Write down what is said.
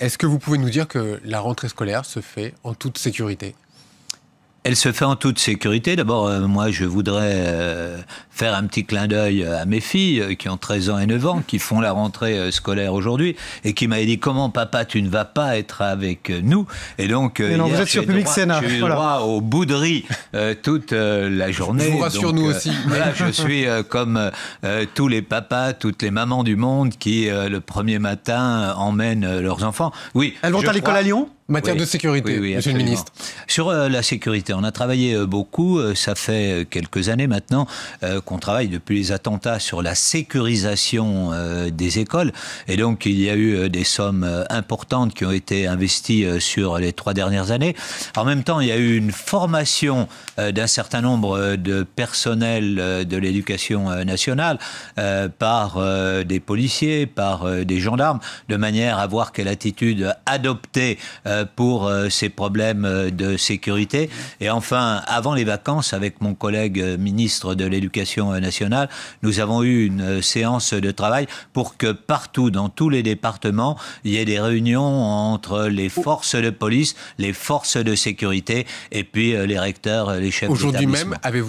Est-ce que vous pouvez nous dire que la rentrée scolaire se fait en toute sécurité elle se fait en toute sécurité. D'abord, euh, moi, je voudrais euh, faire un petit clin d'œil euh, à mes filles qui ont 13 ans et 9 ans, qui font la rentrée scolaire aujourd'hui, et qui m'avaient dit comment papa, tu ne vas pas être avec nous. Et donc, non, hier, vous êtes Public aux bouderies toute la journée. Je vous rassure, nous aussi. je suis comme tous les papas, toutes les mamans du monde qui, le premier matin, emmènent leurs enfants. Oui. Elles vont à l'école à Lyon matière de sécurité, monsieur le ministre. Sur euh, la sécurité, on a travaillé euh, beaucoup. Euh, ça fait quelques années maintenant qu'on travaille depuis les attentats sur la sécurisation des écoles. Et donc, il y a eu des sommes importantes qui ont été investies sur les trois dernières années. En même temps, il y a eu une formation d'un certain nombre de personnels de l'éducation nationale par des policiers, par des gendarmes, de manière à voir quelle attitude adopter. Euh, pour euh, ces problèmes euh, de sécurité. Et enfin, avant les vacances, avec mon collègue ministre de l'Éducation nationale, nous avons eu une séance de travail pour que partout, dans tous les départements, il y ait des réunions entre les forces de police, les forces de sécurité et puis les recteurs, les chefs Aujourd'hui même, avez